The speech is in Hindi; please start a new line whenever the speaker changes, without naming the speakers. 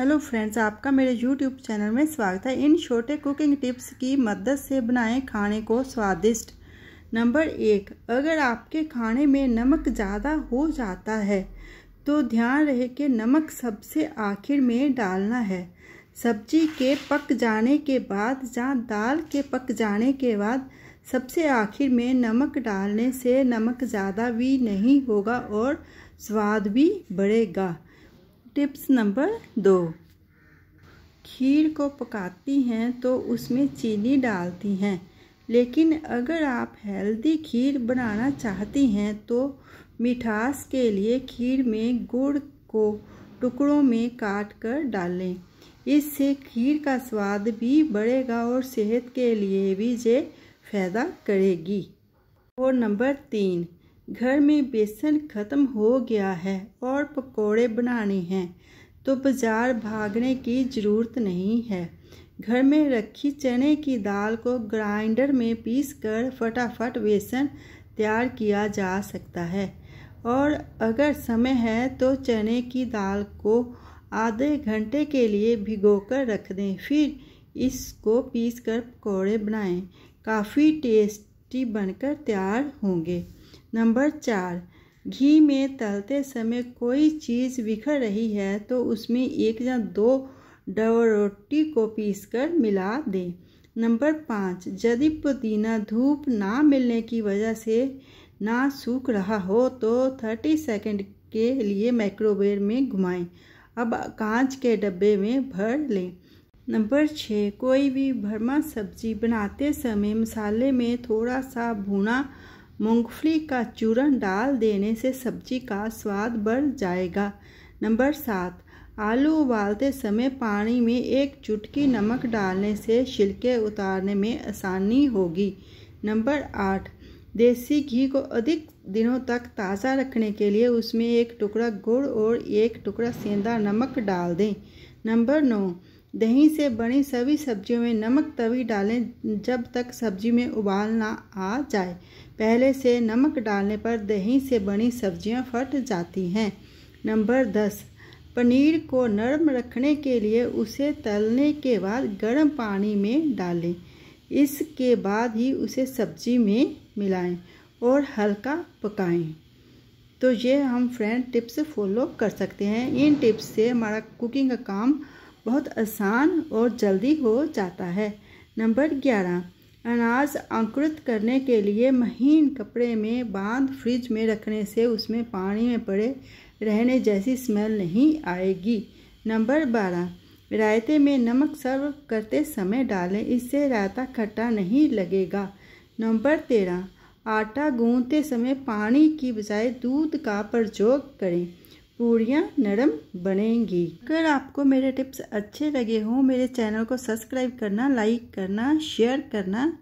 हेलो फ्रेंड्स आपका मेरे यूट्यूब चैनल में स्वागत है इन छोटे कुकिंग टिप्स की मदद से बनाएं खाने को स्वादिष्ट नंबर एक अगर आपके खाने में नमक ज़्यादा हो जाता है तो ध्यान रहे कि नमक सबसे आखिर में डालना है सब्जी के पक जाने के बाद या दाल के पक जाने के बाद सबसे आखिर में नमक डालने से नमक ज़्यादा भी नहीं होगा और स्वाद भी बढ़ेगा टिप्स नंबर दो खीर को पकाती हैं तो उसमें चीनी डालती हैं लेकिन अगर आप हेल्दी खीर बनाना चाहती हैं तो मिठास के लिए खीर में गुड़ को टुकड़ों में काट कर डालें इससे खीर का स्वाद भी बढ़ेगा और सेहत के लिए भी ये फ़ायदा करेगी और नंबर तीन घर में बेसन ख़त्म हो गया है और पकोड़े बनाने हैं तो बाज़ार भागने की ज़रूरत नहीं है घर में रखी चने की दाल को ग्राइंडर में पीस कर फटाफट बेसन तैयार किया जा सकता है और अगर समय है तो चने की दाल को आधे घंटे के लिए भिगोकर रख दें फिर इसको पीस कर पकौड़े बनाएं काफ़ी टेस्टी बनकर तैयार होंगे नंबर चार घी में तलते समय कोई चीज़ बिखर रही है तो उसमें एक या दो डबल रोटी को पीसकर मिला दें नंबर पाँच यदि पुदीना धूप ना मिलने की वजह से ना सूख रहा हो तो थर्टी सेकेंड के लिए माइक्रोवेव में घुमाएं अब कांच के डब्बे में भर लें नंबर छः कोई भी भरमा सब्जी बनाते समय मसाले में थोड़ा सा भुना मूंगफली का चूरन डाल देने से सब्जी का स्वाद बढ़ जाएगा नंबर सात आलू उबालते समय पानी में एक चुटकी नमक डालने से छिलके उतारने में आसानी होगी नंबर आठ देसी घी को अधिक दिनों तक ताज़ा रखने के लिए उसमें एक टुकड़ा गुड़ और एक टुकड़ा सेंधा नमक डाल दें नंबर नौ दही से बनी सभी सब्जियों में नमक तभी डालें जब तक सब्जी में उबाल ना आ जाए पहले से नमक डालने पर दही से बनी सब्जियां फट जाती हैं नंबर दस पनीर को नरम रखने के लिए उसे तलने के बाद गर्म पानी में डालें इसके बाद ही उसे सब्जी में मिलाएं और हल्का पकाएं तो ये हम फ्रेंड टिप्स फॉलो कर सकते हैं इन टिप्स से हमारा कुकिंग का काम बहुत आसान और जल्दी हो जाता है नंबर ग्यारह अनाज अंकुरित करने के लिए महीन कपड़े में बांध फ्रिज में रखने से उसमें पानी में पड़े रहने जैसी स्मेल नहीं आएगी नंबर बारह रायते में नमक सर्व करते समय डालें इससे रायता खट्टा नहीं लगेगा नंबर तेरह आटा गूंदते समय पानी की बजाय दूध का प्रयोग करें पूड़ियाँ नरम बनेंगी अगर आपको मेरे टिप्स अच्छे लगे हों मेरे चैनल को सब्सक्राइब करना लाइक करना शेयर करना